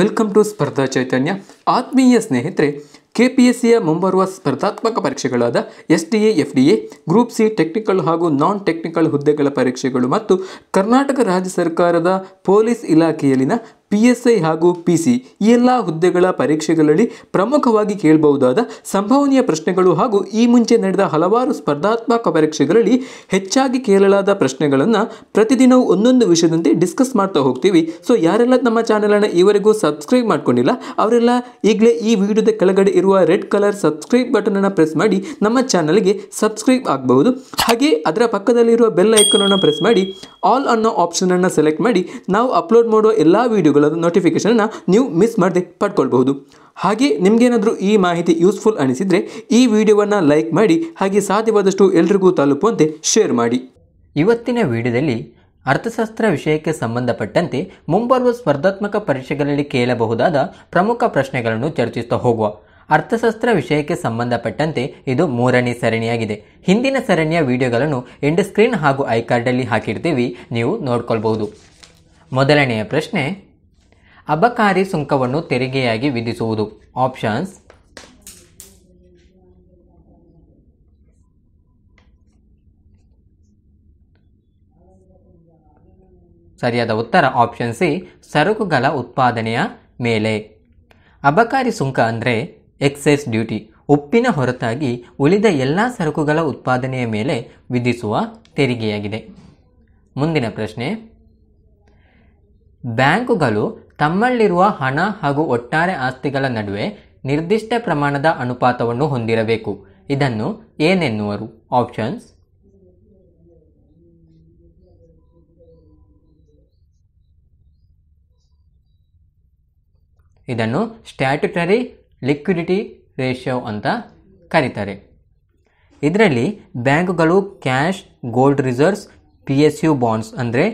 welcome to ಸ್ಪರ್ಧಾ ಚೈತನ್ಯ ಆತ್ಮೀಯ ಸ್ನೇಹಿತರೆ ಕೆ ಪಿ ಎಸ್ ಸಿಯ ಮುಂಬರುವ ಸ್ಪರ್ಧಾತ್ಮಕ ಪರೀಕ್ಷೆಗಳಾದ S T A F D A group C technical ಹಾಗೂ ನಾನ್ ಟೆಕ್ನಿಕಲ್ ಹುದ್ದೆಗಳ ಪರೀಕ್ಷೆಗಳು ಮತ್ತು ಕರ್ನಾಟಕ ರಾಜ್ಯ ಸರ್ಕಾರದ ಪೊಲೀಸ್ ಇಲಾಖೆಯಲ್ಲಿನ ಪಿ ಎಸ್ ಐ ಹಾಗೂ ಪಿ ಸಿ ಈ ಎಲ್ಲ ಹುದ್ದೆಗಳ ಪರೀಕ್ಷೆಗಳಲ್ಲಿ ಪ್ರಮುಖವಾಗಿ ಕೇಳಬಹುದಾದ ಸಂಭವನೀಯ ಪ್ರಶ್ನೆಗಳು ಹಾಗೂ ಈ ಮುಂಚೆ ನಡೆದ ಹಲವಾರು ಸ್ಪರ್ಧಾತ್ಮಕ ಪರೀಕ್ಷೆಗಳಲ್ಲಿ ಹೆಚ್ಚಾಗಿ ಕೇಳಲಾದ ಪ್ರಶ್ನೆಗಳನ್ನು ಪ್ರತಿದಿನವೂ ಒಂದೊಂದು ವಿಷಯದಂತೆ ಡಿಸ್ಕಸ್ ಮಾಡ್ತಾ ಹೋಗ್ತೀವಿ ಸೊ ಯಾರೆಲ್ಲ ನಮ್ಮ ಚಾನಲನ್ನು ಈವರೆಗೂ ಸಬ್ಸ್ಕ್ರೈಬ್ ಮಾಡ್ಕೊಂಡಿಲ್ಲ ಅವರೆಲ್ಲ ಈಗಲೇ ಈ ವಿಡಿಯೋದ ಕೆಳಗಡೆ ಇರುವ ರೆಡ್ ಕಲರ್ ಸಬ್ಸ್ಕ್ರೈಬ್ ಬಟನನ್ನು ಪ್ರೆಸ್ ಮಾಡಿ ನಮ್ಮ ಚಾನಲ್ಗೆ ಸಬ್ಸ್ಕ್ರೈಬ್ ಆಗಬಹುದು ಹಾಗೆ ಅದರ ಪಕ್ಕದಲ್ಲಿರುವ ಬೆಲ್ ಐಕನನ್ನು ಪ್ರೆಸ್ ಮಾಡಿ ಆಲ್ ಅನ್ನೋ ಆಪ್ಷನನ್ನು ಸೆಲೆಕ್ಟ್ ಮಾಡಿ ನಾವು ಅಪ್ಲೋಡ್ ಮಾಡುವ ಎಲ್ಲ ವಿಡಿಯೋಗಳು ನೋಟಿಫಿಕೇಶನ್ ನೋಟಿಫಿಕೇಷನನ್ನು ನೀವು ಮಿಸ್ ಮಾಡದೆ ಪಡ್ಕೊಳ್ಬಹುದು ಹಾಗೆ ನಿಮಗೇನಾದರೂ ಈ ಮಾಹಿತಿ ಯೂಸ್ಫುಲ್ ಅನಿಸಿದರೆ ಈ ವಿಡಿಯೋವನ್ನು ಲೈಕ್ ಮಾಡಿ ಹಾಗೆ ಸಾಧ್ಯವಾದಷ್ಟು ಎಲ್ರಿಗೂ ತಲುಪುವಂತೆ ಶೇರ್ ಮಾಡಿ ಇವತ್ತಿನ ವಿಡಿಯೋದಲ್ಲಿ ಅರ್ಥಶಾಸ್ತ್ರ ವಿಷಯಕ್ಕೆ ಸಂಬಂಧಪಟ್ಟಂತೆ ಮುಂಬರುವ ಸ್ಪರ್ಧಾತ್ಮಕ ಪರೀಕ್ಷೆಗಳಲ್ಲಿ ಕೇಳಬಹುದಾದ ಪ್ರಮುಖ ಪ್ರಶ್ನೆಗಳನ್ನು ಚರ್ಚಿಸ್ತಾ ಹೋಗುವ ಅರ್ಥಶಾಸ್ತ್ರ ವಿಷಯಕ್ಕೆ ಸಂಬಂಧಪಟ್ಟಂತೆ ಇದು ಮೂರನೇ ಸರಣಿಯಾಗಿದೆ ಹಿಂದಿನ ಸರಣಿಯ ವಿಡಿಯೋಗಳನ್ನು ಎಂಡ್ ಸ್ಕ್ರೀನ್ ಹಾಗೂ ಐಕಾರ್ಡಲ್ಲಿ ಹಾಕಿರ್ತೀವಿ ನೀವು ನೋಡ್ಕೊಳ್ಬಹುದು ಮೊದಲನೆಯ ಪ್ರಶ್ನೆ ಅಬಕಾರಿ ಸುಂಕವನ್ನು ತೆರಿಗೆಯಾಗಿ ವಿಧಿಸುವುದು ಆಪ್ಷನ್ಸ್ ಸರಿಯಾದ ಉತ್ತರ ಆಪ್ಷನ್ ಸಿ ಸರಕುಗಳ ಉತ್ಪಾದನೆಯ ಮೇಲೆ ಅಬಕಾರಿ ಸುಂಕ ಅಂದರೆ ಎಕ್ಸೈಸ್ ಡ್ಯೂಟಿ ಉಪ್ಪಿನ ಹೊರತಾಗಿ ಉಳಿದ ಎಲ್ಲ ಸರಕುಗಳ ಉತ್ಪಾದನೆಯ ಮೇಲೆ ವಿಧಿಸುವ ತೆರಿಗೆಯಾಗಿದೆ ಮುಂದಿನ ಪ್ರಶ್ನೆ ಬ್ಯಾಂಕುಗಳು ತಮ್ಮಲ್ಲಿರುವ ಹಣ ಹಾಗೂ ಒಟ್ಟಾರೆ ಆಸ್ತಿಗಳ ನಡುವೆ ನಿರ್ದಿಷ್ಟ ಪ್ರಮಾಣದ ಅನುಪಾತವನ್ನು ಹೊಂದಿರಬೇಕು ಇದನ್ನು ಏನೆನ್ನುವರು ಆಪ್ಷನ್ಸ್ ಇದನ್ನು ಸ್ಟ್ಯಾಟ್ಯುಟರಿ ಲಿಕ್ವಿಡಿಟಿ ರೇಷಿಯೋ ಅಂತ ಕರೀತಾರೆ ಇದರಲ್ಲಿ ಬ್ಯಾಂಕ್ಗಳು cash gold reserves P S U bonds ಅಂದರೆ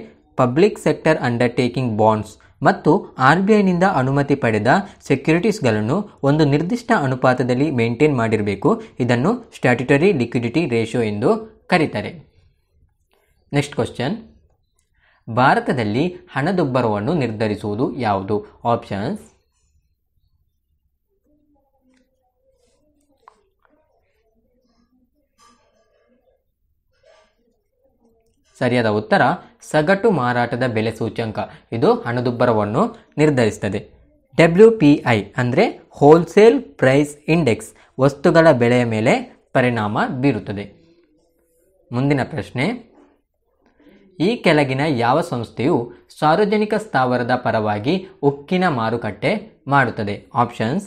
ಪಬ್ಲಿಕ್ ಸೆಕ್ಟರ್ ಅಂಡರ್ಟೇಕಿಂಗ್ ಬಾಂಡ್ಸ್ ಮತ್ತು ಆರ್ ಬಿ ಐನಿಂದ ಅನುಮತಿ ಪಡೆದ ಸೆಕ್ಯುರಿಟೀಸ್ಗಳನ್ನು ಒಂದು ನಿರ್ದಿಷ್ಟ ಅನುಪಾತದಲ್ಲಿ ಮೇಂಟೈನ್ ಮಾಡಿರಬೇಕು ಇದನ್ನು ಸ್ಟ್ಯಾಟ್ಯುಟರಿ ಲಿಕ್ವಿಡಿಟಿ ರೇಷೋ ಎಂದು ಕರೀತಾರೆ ನೆಕ್ಸ್ಟ್ ಕ್ವಶನ್ ಭಾರತದಲ್ಲಿ ಹಣದುಬ್ಬರವನ್ನು ನಿರ್ಧರಿಸುವುದು ಯಾವುದು ಆಪ್ಷನ್ಸ್ ಸರಿಯಾದ ಉತ್ತರ ಸಗಟು ಮಾರಾಟದ ಬೆಲೆ ಸೂಚ್ಯಂಕ ಇದು ಹಣದುಬ್ಬರವನ್ನು ನಿರ್ಧರಿಸುತ್ತದೆ ಡಬ್ಲ್ಯೂ ಪಿ ಐ ಅಂದರೆ ಹೋಲ್ಸೇಲ್ ಪ್ರೈಸ್ ಇಂಡೆಕ್ಸ್ ವಸ್ತುಗಳ ಬೆಲೆಯ ಮೇಲೆ ಪರಿಣಾಮ ಬೀರುತ್ತದೆ ಮುಂದಿನ ಪ್ರಶ್ನೆ ಈ ಕೆಳಗಿನ ಯಾವ ಸಂಸ್ಥೆಯು ಸಾರ್ವಜನಿಕ ಸ್ಥಾವರದ ಪರವಾಗಿ ಉಕ್ಕಿನ ಮಾರುಕಟ್ಟೆ ಮಾಡುತ್ತದೆ ಆಪ್ಷನ್ಸ್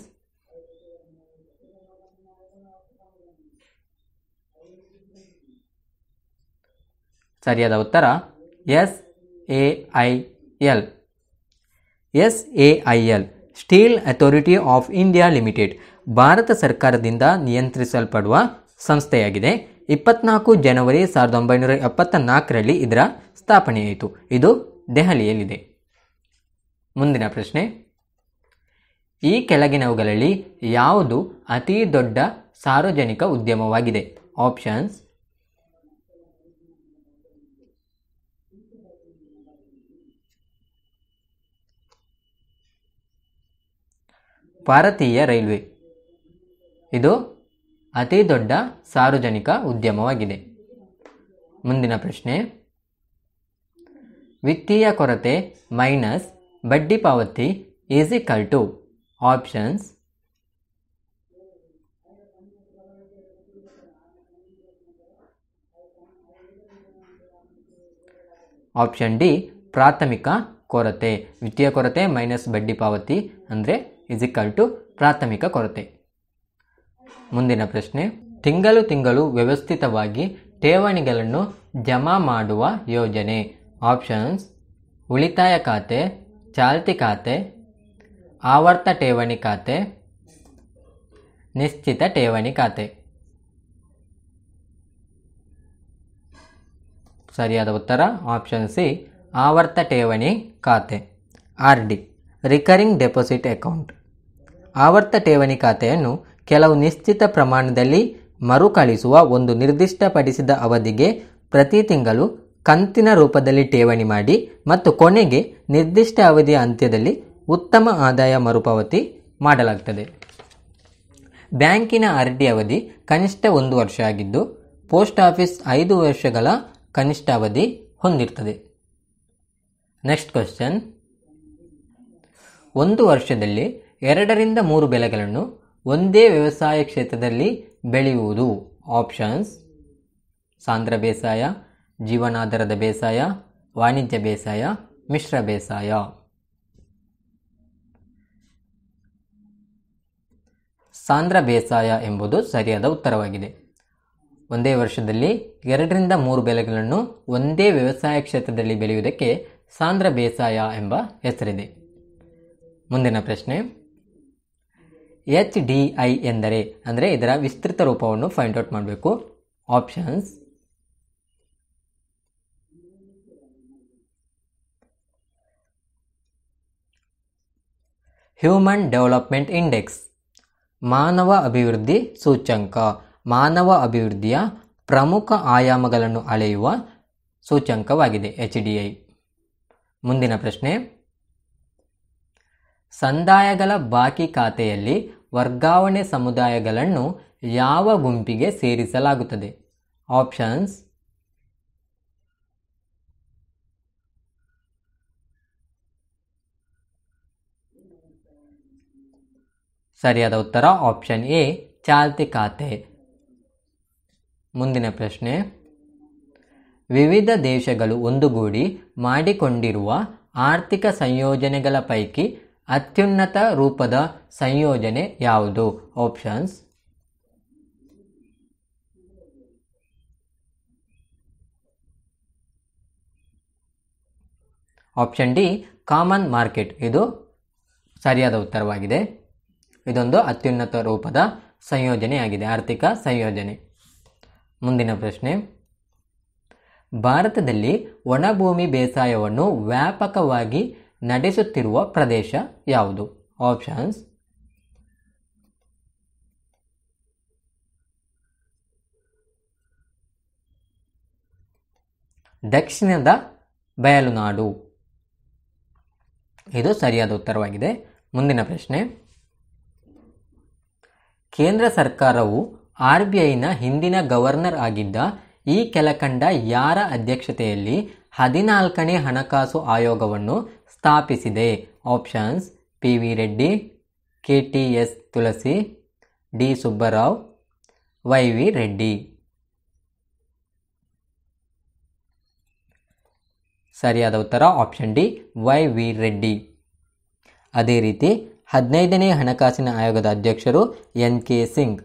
ಸರಿಯಾದ ಉತ್ತರ S A I L S A I L steel authority of India limited ಭಾರತ ಸರ್ಕಾರದಿಂದ ನಿಯಂತ್ರಿಸಲ್ಪಡುವ ಸಂಸ್ಥೆಯಾಗಿದೆ ಇಪ್ಪತ್ನಾಲ್ಕು ಜನವರಿ ಸಾವಿರದ ಒಂಬೈನೂರ ಎಪ್ಪತ್ತ ನಾಲ್ಕರಲ್ಲಿ ಇದರ ಸ್ಥಾಪನೆಯಾಯಿತು ಇದು ದೆಹಲಿಯಲ್ಲಿದೆ ಮುಂದಿನ ಪ್ರಶ್ನೆ ಈ ಕೆಳಗಿನವುಗಳಲ್ಲಿ ಯಾವುದು ಅತಿ ದೊಡ್ಡ ಸಾರ್ವಜನಿಕ ಉದ್ಯಮವಾಗಿದೆ ಆಪ್ಷನ್ಸ್ ಭಾರತೀಯ ರೈಲ್ವೆ ಇದು ಅತಿ ದೊಡ್ಡ ಸಾರ್ವಜನಿಕ ಉದ್ಯಮವಾಗಿದೆ ಮುಂದಿನ ಪ್ರಶ್ನೆ ವಿತ್ತೀಯ ಕೊರತೆ ಮೈನಸ್ ಬಡ್ಡಿ ಪಾವತಿ is equal to options option D ಪ್ರಾಥಮಿಕ ಕೊರತೆ ವಿತ್ತೀಯ ಕೊರತೆ ಮೈನಸ್ ಬಡ್ಡಿ ಪಾವತಿ ಅಂದರೆ ಇಸಿಕಲ್ ಟು ಪ್ರಾಥಮಿಕ ಕೊರತೆ ಮುಂದಿನ ಪ್ರಶ್ನೆ ತಿಂಗಳು ತಿಂಗಳು ವ್ಯವಸ್ಥಿತವಾಗಿ ಠೇವಣಿಗಳನ್ನು ಜಮಾ ಮಾಡುವ ಯೋಜನೆ ಆಪ್ಷನ್ಸ್ ಉಳಿತಾಯ ಖಾತೆ ಚಾಲ್ತಿ ಖಾತೆ ಆವರ್ತ ಠೇವಣಿ ಖಾತೆ ನಿಶ್ಚಿತ ಠೇವಣಿ ಖಾತೆ ಸರಿಯಾದ ಉತ್ತರ ಆಪ್ಷನ್ ಸಿ ಆವರ್ತ ಠೇವಣಿ ಖಾತೆ R D recurring deposit account ಆವರ್ತ ಠೇವಣಿ ಖಾತೆಯನ್ನು ಕೆಲವು ನಿಶ್ಚಿತ ಪ್ರಮಾಣದಲ್ಲಿ ಮರುಕಳಿಸುವ ಒಂದು ನಿರ್ದಿಷ್ಟಪಡಿಸಿದ ಅವಧಿಗೆ ಪ್ರತಿ ತಿಂಗಳು ಕಂತಿನ ರೂಪದಲ್ಲಿ ಠೇವಣಿ ಮಾಡಿ ಮತ್ತು ಕೊನೆಗೆ ನಿರ್ದಿಷ್ಟ ಅವಧಿಯ ಅಂತ್ಯದಲ್ಲಿ ಉತ್ತಮ ಆದಾಯ ಮರುಪಾವತಿ ಮಾಡಲಾಗ್ತದೆ ಬ್ಯಾಂಕಿನ ಆರ್ ಡಿ ಅವಧಿ ಕನಿಷ್ಠ ಒಂದು ವರ್ಷ ಆಗಿದ್ದು ಪೋಸ್ಟ್ ಆಫೀಸ್ ಐದು ವರ್ಷಗಳ ಕನಿಷ್ಠ ಅವಧಿ ಹೊಂದಿರ್ತದೆ ನೆಕ್ಸ್ಟ್ ಕ್ವಶನ್ ಒಂದು ವರ್ಷದಲ್ಲಿ ಎರಡರಿಂದ ಮೂರು ಬೆಳೆಗಳನ್ನು ಒಂದೇ ವ್ಯವಸಾಯ ಕ್ಷೇತ್ರದಲ್ಲಿ ಬೆಳೆಯುವುದು ಆಪ್ಷನ್ಸ್ ಸಾಂದ್ರ ಬೇಸಾಯ ಜೀವನಾಧಾರದ ಬೇಸಾಯ ವಾಣಿಜ್ಯ ಬೇಸಾಯ ಮಿಶ್ರ ಬೇಸಾಯ ಸಾಂದ್ರ ಬೇಸಾಯ ಎಂಬುದು ಸರಿಯಾದ ಉತ್ತರವಾಗಿದೆ ಒಂದೇ ವರ್ಷದಲ್ಲಿ ಎರಡರಿಂದ ಮೂರು ಬೆಳೆಗಳನ್ನು ಒಂದೇ ವ್ಯವಸಾಯ ಕ್ಷೇತ್ರದಲ್ಲಿ ಬೆಳೆಯುವುದಕ್ಕೆ ಸಾಂದ್ರ ಬೇಸಾಯ ಎಂಬ ಹೆಸರಿದೆ ಮುಂದಿನ ಪ್ರಶ್ನೆ ಎಚ್ ಡಿ ಐ ಎಂದರೆ ಅಂದರೆ ಇದರ ವಿಸ್ತೃತ ರೂಪವನ್ನು ಫೈಂಡ್ ಔಟ್ ಮಾಡಬೇಕು ಆಪ್ಷನ್ಸ್ ಹ್ಯೂಮನ್ ಡೆವಲಪ್ಮೆಂಟ್ ಇಂಡೆಕ್ಸ್ ಮಾನವ ಅಭಿವೃದ್ಧಿ ಸೂಚ್ಯಂಕ ಮಾನವ ಅಭಿವೃದ್ಧಿಯ ಪ್ರಮುಖ ಆಯಾಮಗಳನ್ನು ಅಳೆಯುವ ಸೂಚ್ಯಂಕವಾಗಿದೆ ಎಚ್ ಡಿ ಐ ಮುಂದಿನ ಪ್ರಶ್ನೆ ಸಂದಾಯಗಳ ಬಾಕಿ ಖಾತೆಯಲ್ಲಿ ವರ್ಗಾವಣೆ ಸಮುದಾಯಗಳನ್ನು ಯಾವ ಗುಂಪಿಗೆ ಸೇರಿಸಲಾಗುತ್ತದೆ ಆಪ್ಷನ್ಸ್ ಸರಿಯಾದ ಉತ್ತರ ಆಪ್ಷನ್ ಎ ಚಾಲ್ತಿ ಖಾತೆ ಮುಂದಿನ ಪ್ರಶ್ನೆ ವಿವಿಧ ದೇಶಗಳು ಒಂದುಗೂಡಿ ಮಾಡಿಕೊಂಡಿರುವ ಆರ್ಥಿಕ ಸಂಯೋಜನೆಗಳ ಪೈಕಿ ಅತ್ಯುನ್ನತ ರೂಪದ ಸಂಯೋಜನೆ ಯಾವುದು options option D common market ಇದು ಸರಿಯಾದ ಉತ್ತರವಾಗಿದೆ ಇದೊಂದು ಅತ್ಯುನ್ನತ ರೂಪದ ಸಂಯೋಜನೆಯಾಗಿದೆ ಆರ್ಥಿಕ ಸಂಯೋಜನೆ ಮುಂದಿನ ಪ್ರಶ್ನೆ ಭಾರತದಲ್ಲಿ ಒಣಭೂಮಿ ಬೇಸಾಯವನ್ನು ವ್ಯಾಪಕವಾಗಿ ನಡೆಸುತ್ತಿರುವ ಪ್ರದೇಶ ಯಾವುದು ಆಪ್ಷನ್ಸ್ ದಕ್ಷಿಣದ ಬಯಲುನಾಡು ಇದು ಸರಿಯಾದ ಉತ್ತರವಾಗಿದೆ ಮುಂದಿನ ಪ್ರಶ್ನೆ ಕೇಂದ್ರ ಸರ್ಕಾರವು ಆರ್ ಬಿ ಐನ ಹಿಂದಿನ ಗವರ್ನರ್ ಆಗಿದ್ದ ಈ ಕೆಲಕಂಡ ಯಾರ ಅಧ್ಯಕ್ಷತೆಯಲ್ಲಿ ಹದಿನಾಲ್ಕನೇ ಹಣಕಾಸು ಆಯೋಗವನ್ನು ಸ್ಥಾಪಿಸಿದೆ options P V Reddy K T S Tulasi D Subbarao Y V Reddy ಸರಿಯಾದ ಉತ್ತರ option D Y V Reddy ಅದೇ ರೀತಿ ಹದಿನೈದನೇ ಹಣಕಾಸಿನ ಆಯೋಗದ ಅಧ್ಯಕ್ಷರು ಎನ್ ಕೆ ಸಿಂಗ್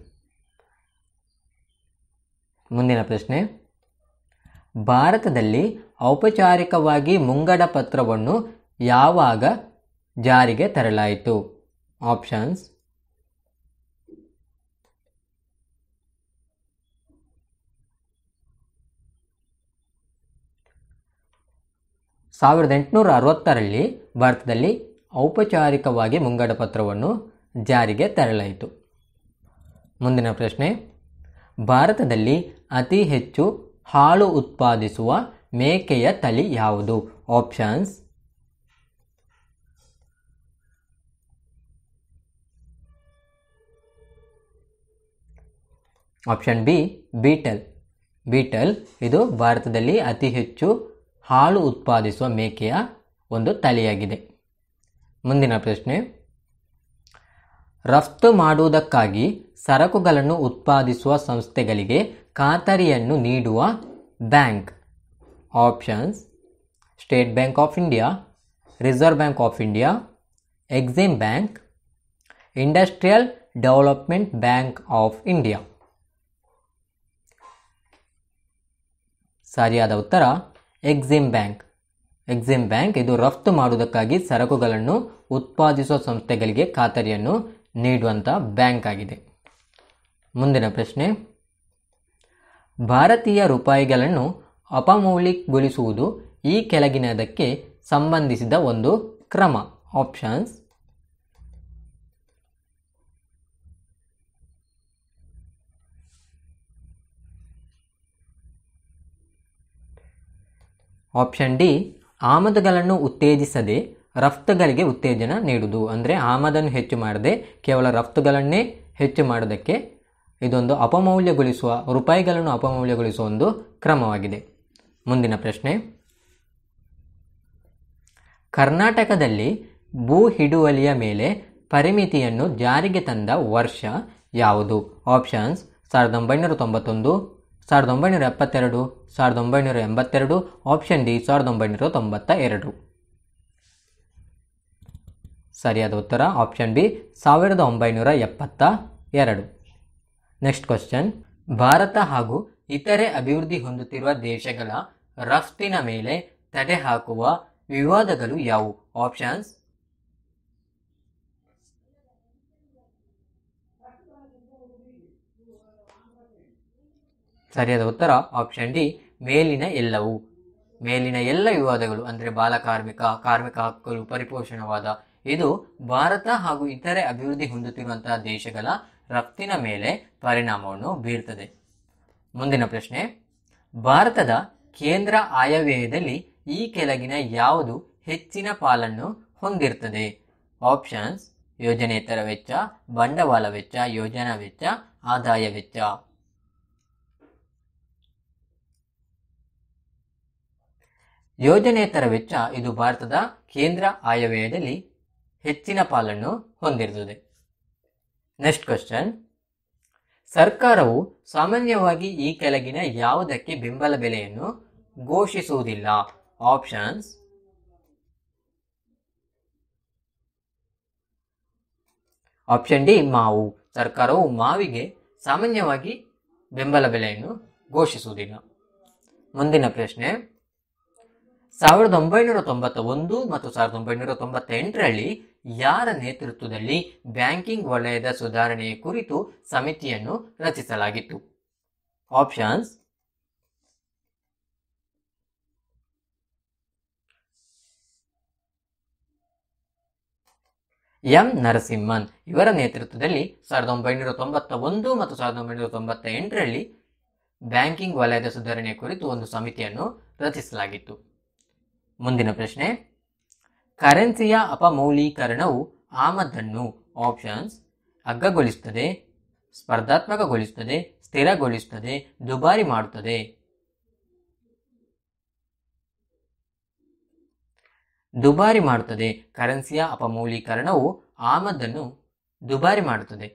ಮುಂದಿನ ಪ್ರಶ್ನೆ ಭಾರತದಲ್ಲಿ ಔಪಚಾರಿಕವಾಗಿ ಮುಂಗಡ ಪತ್ರವನ್ನು ಯಾವಾಗ ಜಾರಿಗೆ ತರಲಾಯಿತು ಆಪ್ಷನ್ಸ್ ಸಾವಿರದ ಎಂಟುನೂರ ಅರವತ್ತರಲ್ಲಿ ಭಾರತದಲ್ಲಿ ಔಪಚಾರಿಕವಾಗಿ ಮುಂಗಡ ಪತ್ರವನ್ನು ಜಾರಿಗೆ ತರಲಾಯಿತು ಮುಂದಿನ ಪ್ರಶ್ನೆ ಭಾರತದಲ್ಲಿ ಅತಿ ಹೆಚ್ಚು ಹಾಲು ಉತ್ಪಾದಿಸುವ ಮೇಕೆಯ ತಳಿ ಯಾವುದು options option B Beetal Beetal ಇದು ಭಾರತದಲ್ಲಿ ಅತಿ ಹೆಚ್ಚು ಹಾಲು ಉತ್ಪಾದಿಸುವ ಮೇಕೆಯ ಒಂದು ತಳಿಯಾಗಿದೆ ಮುಂದಿನ ಪ್ರಶ್ನೆ ರಫ್ತು ಮಾಡುವುದಕ್ಕಾಗಿ ಸರಕುಗಳನ್ನು ಉತ್ಪಾದಿಸುವ ಸಂಸ್ಥೆಗಳಿಗೆ ಖಾತರಿಯನ್ನು ನೀಡುವ bank options State Bank of India Reserve Bank of India Exim Bank Industrial Development Bank of India ಸರಿಯಾದ ಉತ್ತರ ಎಕ್ಸಿಮ್ ಬ್ಯಾಂಕ್ ಎಕ್ಸಿಮ್ ಬ್ಯಾಂಕ್ ಇದು ರಫ್ತು ಮಾಡುವುದಕ್ಕಾಗಿ ಸರಕುಗಳನ್ನು ಉತ್ಪಾದಿಸುವ ಸಂಸ್ಥೆಗಳಿಗೆ ಖಾತರಿಯನ್ನು ನೀಡುವಂಥ ಬ್ಯಾಂಕ್ ಆಗಿದೆ ಮುಂದಿನ ಪ್ರಶ್ನೆ ಭಾರತೀಯ ರೂಪಾಯಿಗಳನ್ನು ಅಪಮೌಲ್ಯಗೊಳಿಸುವುದು ಈ ಕೆಳಗಿನದಕ್ಕೆ ಸಂಬಂಧಿಸಿದ ಒಂದು ಕ್ರಮ ಆಪ್ಷನ್ಸ್ ಆಪ್ಷನ್ ಡಿ ಆಮದುಗಳನ್ನು ಉತ್ತೇಜಿಸದೆ ರಫ್ತುಗಳಿಗೆ ಉತ್ತೇಜನ ನೀಡುವುದು ಅಂದರೆ ಆಮದನ್ನು ಹೆಚ್ಚು ಮಾಡದೆ ಕೇವಲ ರಫ್ತುಗಳನ್ನೇ ಹೆಚ್ಚು ಮಾಡೋದಕ್ಕೆ ಇದೊಂದು ಅಪಮೌಲ್ಯಗೊಳಿಸುವ ರೂಪಾಯಿಗಳನ್ನು ಅಪಮೌಲ್ಯಗೊಳಿಸುವ ಒಂದು ಕ್ರಮವಾಗಿದೆ ಮುಂದಿನ ಪ್ರಶ್ನೆ ಕರ್ನಾಟಕದಲ್ಲಿ ಭೂ ಹಿಡುವಳಿಯ ಮೇಲೆ ಪರಿಮಿತಿಯನ್ನು ಜಾರಿಗೆ ತಂದ ವರ್ಷ ಯಾವುದು ಆಪ್ಷನ್ಸ್ ಸಾವಿರದ ಒಂಬೈನೂರ ತೊಂಬತ್ತೊಂದು ಸಾವಿರದ ಒಂಬೈನೂರ ಎಪ್ಪತ್ತೆರಡು ಸಾವಿರದ ಒಂಬೈನೂರ ಎಂಬತ್ತೆರಡು ಆಪ್ಷನ್ ಡಿ ಸಾವಿರದ ಒಂಬೈನೂರ ತೊಂಬತ್ತ ಎರಡು ಸರಿಯಾದ ಉತ್ತರ ಆಪ್ಷನ್ ಬಿ ಸಾವಿರದ ಒಂಬೈನೂರ ಎಪ್ಪತ್ತ ಎರಡು ನೆಕ್ಸ್ಟ್ ಕ್ವಶನ್ ಭಾರತ ಹಾಗೂ ಇತರೆ ಅಭಿವೃದ್ಧಿ ಹೊಂದುತ್ತಿರುವ ದೇಶಗಳ ರಫ್ತಿನ ಮೇಲೆ ತಡೆ ಹಾಕುವ ವಿವಾದಗಳು ಯಾವುವು ಆಪ್ಷನ್ಸ್ ಸರಿಯಾದ ಉತ್ತರ ಆಪ್ಷನ್ ಡಿ ಮೇಲಿನ ಎಲ್ಲವೂ ಮೇಲಿನ ಎಲ್ಲ ವಿವಾದಗಳು ಅಂದರೆ ಬಾಲಕಾರ್ಮಿಕ ಕಾರ್ಮಿಕ ಹಕ್ಕುಗಳು ಪರಿಪೋಷಣವಾದ ಇದು ಭಾರತ ಹಾಗೂ ಇತರೆ ಅಭಿವೃದ್ಧಿ ಹೊಂದುತ್ತಿರುವಂತಹ ದೇಶಗಳ ರಫ್ತಿನ ಮೇಲೆ ಪರಿಣಾಮವನ್ನು ಬೀರ್ತದೆ ಮುಂದಿನ ಪ್ರಶ್ನೆ ಭಾರತದ ಕೇಂದ್ರ ಆಯವ್ಯಯದಲ್ಲಿ ಈ ಕೆಳಗಿನ ಯಾವುದು ಹೆಚ್ಚಿನ ಪಾಲನ್ನು ಹೊಂದಿರ್ತದೆ ಆಪ್ಷನ್ಸ್ ಯೋಜನೇತರ ವೆಚ್ಚ ಬಂಡವಾಳ ವೆಚ್ಚ ಯೋಜನಾ ವೆಚ್ಚ ಆದಾಯ ವೆಚ್ಚ ಯೋಜನೆಯೇತರ ವೆಚ್ಚ ಇದು ಭಾರತದ ಕೇಂದ್ರ ಆಯವ್ಯಯದಲ್ಲಿ ಹೆಚ್ಚಿನ ಪಾಲನ್ನು ಹೊಂದಿರುತ್ತದೆ ನೆಕ್ಸ್ಟ್ ಕ್ವಶನ್ ಸರ್ಕಾರವು ಸಾಮಾನ್ಯವಾಗಿ ಈ ಕೆಳಗಿನ ಯಾವುದಕ್ಕೆ ಬೆಂಬಲ ಬೆಲೆಯನ್ನು ಘೋಷಿಸುವುದಿಲ್ಲ ಆಪ್ಷನ್ಸ್ ಆಪ್ಷನ್ ಡಿ ಮಾವು ಸರ್ಕಾರವು ಮಾವಿಗೆ ಸಾಮಾನ್ಯವಾಗಿ ಬೆಂಬಲ ಬೆಲೆಯನ್ನು ಘೋಷಿಸುವುದಿಲ್ಲ ಮುಂದಿನ ಪ್ರಶ್ನೆ ಸಾವಿರದ ಒಂಬೈನೂರ ತೊಂಬತ್ತ ಒಂದು ಮತ್ತು ಸಾವಿರದ ಒಂಬೈನೂರ ಎಂಟರಲ್ಲಿ ಯಾರ ನೇತೃತ್ವದಲ್ಲಿ ಬ್ಯಾಂಕಿಂಗ್ ವಲಯದ ಸುಧಾರಣೆಯ ಕುರಿತು ಸಮಿತಿಯನ್ನು ರಚಿಸಲಾಗಿತ್ತು ಆಪ್ಷನ್ಸ್ ಎಂ ನರಸಿಂಹನ್ ಇವರ ನೇತೃತ್ವದಲ್ಲಿ ಸಾವಿರದ ಒಂಬೈನೂರ ತೊಂಬತ್ತ ಒಂದು ಮತ್ತು ಸಾವಿರದ ಒಂಬೈನೂರ ತೊಂಬತ್ತ ಎಂಟರಲ್ಲಿ ಬ್ಯಾಂಕಿಂಗ್ ವಲಯದ ಸುಧಾರಣೆ ಕುರಿತು ಒಂದು ಸಮಿತಿಯನ್ನು ರಚಿಸಲಾಗಿತ್ತು ಮುಂದಿನ ಪ್ರಶ್ನೆ ಕರೆನ್ಸಿಯ ಅಪಮೌಲೀಕರಣವು ಆಮದನ್ನು ಆಪ್ಷನ್ಸ್ ಅಗ್ಗಗೊಳಿಸುತ್ತದೆ ಸ್ಪರ್ಧಾತ್ಮಕಗೊಳಿಸುತ್ತದೆ ಸ್ಥಿರಗೊಳಿಸುತ್ತದೆ ದುಬಾರಿ ಮಾಡುತ್ತದೆ ದುಬಾರಿ ಮಾಡುತ್ತದೆ ಕರೆನ್ಸಿಯ ಅಪಮೌಲೀಕರಣವು ಆಮದನ್ನು ದುಬಾರಿ ಮಾಡುತ್ತದೆ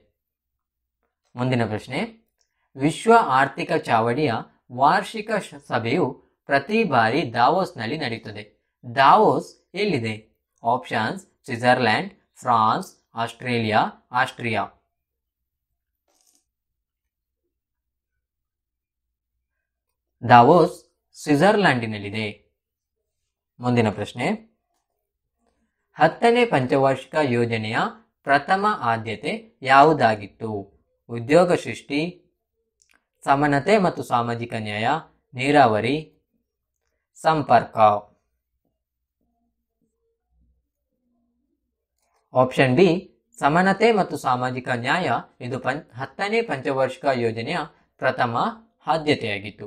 ಮುಂದಿನ ಪ್ರಶ್ನೆ ವಿಶ್ವ ಆರ್ಥಿಕ ಚಾವಡಿಯ ವಾರ್ಷಿಕ ಸಭೆಯು ಪ್ರತಿ ಬಾರಿ ದಾವೋಸ್ನಲ್ಲಿ ನಡೆಯುತ್ತದೆ ದಾವೋಸ್ ಎಲ್ಲಿದೆ options Switzerland France Australia Austria Davos ಸ್ವಿಟ್ಜರ್ಲ್ಯಾಂಡಿನಲ್ಲಿದೆ ಮುಂದಿನ ಪ್ರಶ್ನೆ ಹತ್ತನೇ ಪಂಚವಾರ್ಷಿಕ ಯೋಜನೆಯ ಪ್ರಥಮ ಆದ್ಯತೆ ಯಾವುದಾಗಿತ್ತು ಉದ್ಯೋಗ ಸೃಷ್ಟಿ ಸಮಾನತೆ ಮತ್ತು ಸಾಮಾಜಿಕ ನ್ಯಾಯ ನೀರಾವರಿ ಸಂಪರ್ಕ ಆಪ್ಷನ್ ಡಿ ಸಮಾನತೆ ಮತ್ತು ಸಾಮಾಜಿಕ ನ್ಯಾಯ ಇದು ಪಂ ಹತ್ತನೇ ಪಂಚವಾರ್ಷಿಕ ಯೋಜನೆಯ ಪ್ರಥಮ ಆದ್ಯತೆಯಾಗಿತ್ತು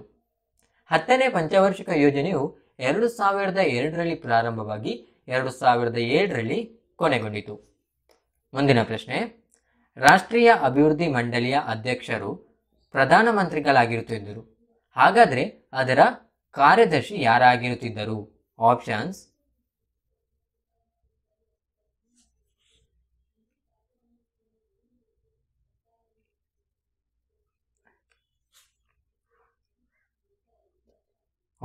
ಹತ್ತನೇ ಪಂಚವಾರ್ಷಿಕ ಯೋಜನೆಯು ಎರಡು ಸಾವಿರದ ಎರಡರಲ್ಲಿ ಪ್ರಾರಂಭವಾಗಿ ಎರಡು ಸಾವಿರದ ಏಳರಲ್ಲಿ ಕೊನೆಗೊಂಡಿತು ಮುಂದಿನ ಪ್ರಶ್ನೆ ರಾಷ್ಟ್ರೀಯ ಅಭಿವೃದ್ಧಿ ಮಂಡಳಿಯ ಅಧ್ಯಕ್ಷರು ಪ್ರಧಾನಮಂತ್ರಿಗಳಾಗಿರುತ್ತಿದ್ದರು ಹಾಗಾದರೆ ಅದರ ಕಾರ್ಯದರ್ಶಿ ಯಾರಾಗಿರುತ್ತಿದ್ದರು ಆಪ್ಷನ್ಸ್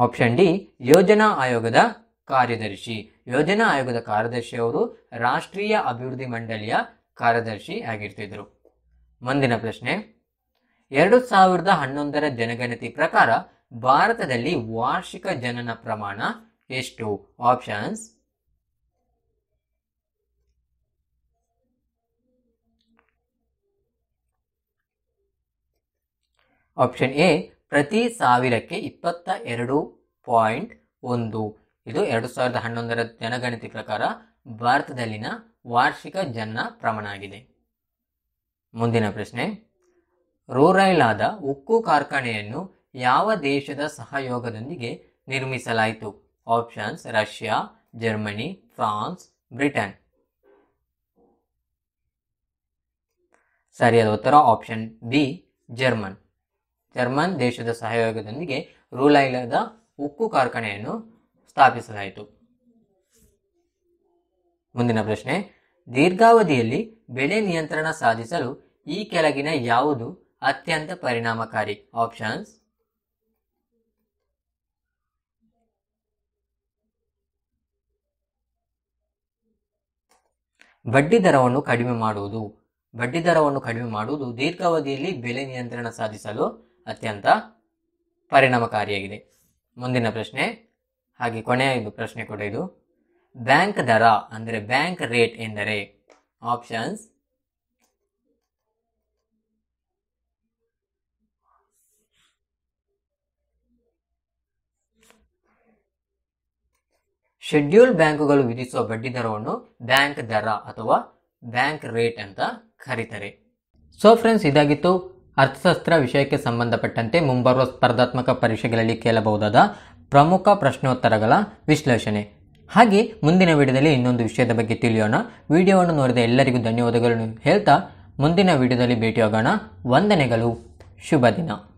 ಆಪ್ಷನ್ ಡಿ ಯೋಜನಾ ಆಯೋಗದ ಕಾರ್ಯದರ್ಶಿ ಯೋಜನಾ ಆಯೋಗದ ಕಾರ್ಯದರ್ಶಿ ಅವರು ರಾಷ್ಟ್ರೀಯ ಅಭಿವೃದ್ಧಿ ಮಂಡಳಿಯ ಕಾರ್ಯದರ್ಶಿ ಆಗಿರ್ತಿದ್ರು ಮುಂದಿನ ಪ್ರಶ್ನೆ ಎರಡು ಸಾವಿರದ ಹನ್ನೊಂದರ ಜನಗಣತಿ ಪ್ರಕಾರ ಭಾರತದಲ್ಲಿ ವಾರ್ಷಿಕ ಜನನ ಪ್ರಮಾಣ ಎಷ್ಟು ಆಪ್ಷನ್ಸ್ ಆಪ್ಷನ್ ಎ ಪ್ರತಿ ಸಾವಿರಕ್ಕೆ ಇಪ್ಪತ್ತ ಎರಡು ಪಾಯಿಂಟ್ ಒಂದು ಇದು ಎರಡು ಸಾವಿರದ ಹನ್ನೊಂದರ ಜನಗಣತಿ ಪ್ರಕಾರ ಭಾರತದಲ್ಲಿನ ವಾರ್ಷಿಕ ಜನ ಪ್ರಮಾಣ ಆಗಿದೆ ಮುಂದಿನ ಪ್ರಶ್ನೆ ರೂರೈಲಾದ ಉಕ್ಕು ಕಾರ್ಖಾನೆಯನ್ನು ಯಾವ ದೇಶದ ಸಹಯೋಗದೊಂದಿಗೆ ನಿರ್ಮಿಸಲಾಯಿತು options Russia Germany France Britain ಸರಿಯಾದ ಉತ್ತರ ಆಪ್ಷನ್ ಬಿ ಜರ್ಮನ್ ಜರ್ಮನ್ ದೇಶದ ಸಹಯೋಗದೊಂದಿಗೆ ರೂಲೈಲದ ಉಕ್ಕು ಕಾರ್ಖಾನೆಯನ್ನು ಸ್ಥಾಪಿಸಲಾಯಿತು ಮುಂದಿನ ಪ್ರಶ್ನೆ ದೀರ್ಘಾವಧಿಯಲ್ಲಿ ಬೆಳೆ ನಿಯಂತ್ರಣ ಸಾಧಿಸಲು ಈ ಕೆಳಗಿನ ಯಾವುದು ಅತ್ಯಂತ ಪರಿಣಾಮಕಾರಿ ಆಪ್ಷನ್ಸ್ ಬಡ್ಡಿ ದರವನ್ನು ಕಡಿಮೆ ಮಾಡುವುದು ಬಡ್ಡಿ ದರವನ್ನು ಕಡಿಮೆ ಮಾಡುವುದು ದೀರ್ಘಾವಧಿಯಲ್ಲಿ ಬೆಲೆ ನಿಯಂತ್ರಣ ಸಾಧಿಸಲು ಅತ್ಯಂತ ಪರಿಣಾಮಕಾರಿಯಾಗಿದೆ ಮುಂದಿನ ಪ್ರಶ್ನೆ ಹಾಗೆ ಕೊನೆಯ ಇದು ಪ್ರಶ್ನೆ ಕೂಡ ಇದು ಬ್ಯಾಂಕ್ ದರ ಅಂದರೆ ಬ್ಯಾಂಕ್ ರೇಟ್ ಎಂದರೆ ಆಪ್ಷನ್ಸ್ ಶೆಡ್ಯೂಲ್ ಬ್ಯಾಂಕುಗಳು ವಿಧಿಸುವ ಬಡ್ಡಿ ದರವನ್ನು ಬ್ಯಾಂಕ್ ದರ ಅಥವಾ ಬ್ಯಾಂಕ್ ರೇಟ್ ಅಂತ ಕರೀತಾರೆ ಸೊ ಫ್ರೆಂಡ್ಸ್ ಇದಾಗಿತ್ತು ಅರ್ಥಶಾಸ್ತ್ರ ವಿಷಯಕ್ಕೆ ಸಂಬಂಧಪಟ್ಟಂತೆ ಮುಂಬರುವ ಸ್ಪರ್ಧಾತ್ಮಕ ಪರೀಕ್ಷೆಗಳಲ್ಲಿ ಕೇಳಬಹುದಾದ ಪ್ರಮುಖ ಪ್ರಶ್ನೋತ್ತರಗಳ ವಿಶ್ಲೇಷಣೆ ಹಾಗೆ ಮುಂದಿನ ವಿಡಿಯೋದಲ್ಲಿ ಇನ್ನೊಂದು ವಿಷಯದ ಬಗ್ಗೆ ತಿಳಿಯೋಣ ವಿಡಿಯೋವನ್ನು ನೋಡಿದ ಎಲ್ಲರಿಗೂ ಧನ್ಯವಾದಗಳನ್ನು ಹೇಳ್ತಾ ಮುಂದಿನ ವಿಡಿಯೋದಲ್ಲಿ ಭೇಟಿಯಾಗೋಣ ವಂದನೆಗಳು ಶುಭ ದಿನ